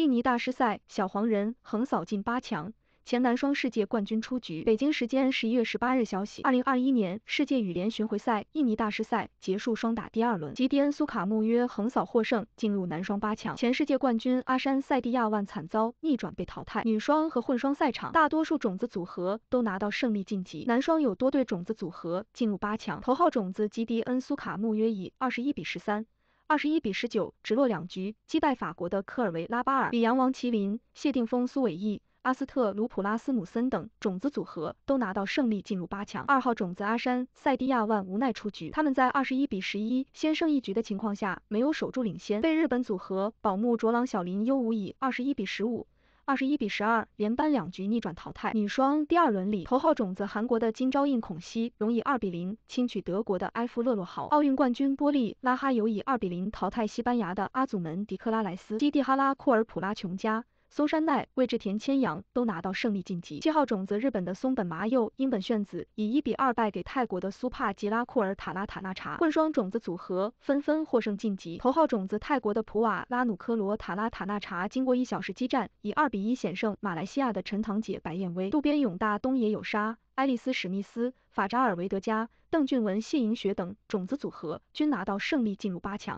印尼大师赛，小黄人横扫进八强，前男双世界冠军出局。北京时间十一月十八日，消息，二零二一年世界羽联巡回赛印尼大师赛结束双打第二轮，吉迪恩苏卡穆约横扫获胜，进入男双八强。前世界冠军阿山塞蒂亚万惨遭逆转被淘汰。女双和混双赛场，大多数种子组合都拿到胜利晋级。男双有多对种子组合进入八强，头号种子吉迪恩苏卡穆约以二十一比十三。二十一比十九，直落两局击败法国的科尔维拉巴尔，李阳、王麒麟、谢定峰、苏伟毅、阿斯特鲁普、拉斯姆森等种子组合都拿到胜利进入八强。二号种子阿山塞蒂亚万无奈出局，他们在二十一比十一先胜一局的情况下，没有守住领先，被日本组合宝木卓朗、小林优吾以二十一比十五。二十一比十二，连扳两局逆转淘汰女双第二轮里，头号种子韩国的金昭映孔熙容以二比零轻取德国的埃夫勒洛豪。奥运冠军波利拉哈尤以二比零淘汰西班牙的阿祖门迪克拉莱斯。基蒂哈拉库尔普拉琼加。松山奈位志田千阳都拿到胜利晋级。七号种子日本的松本麻佑、英本炫子以一比二败给泰国的苏帕吉拉库尔塔拉塔纳查。混双种子组合纷纷获胜晋级。头号种子泰国的普瓦拉努科罗塔拉塔纳查经过一小时激战，以二比一险胜马来西亚的陈堂姐白燕威。渡边勇大、东野有沙。爱丽丝史密斯、法扎尔维德加、邓俊文、谢银雪等种子组合均拿到胜利进入八强。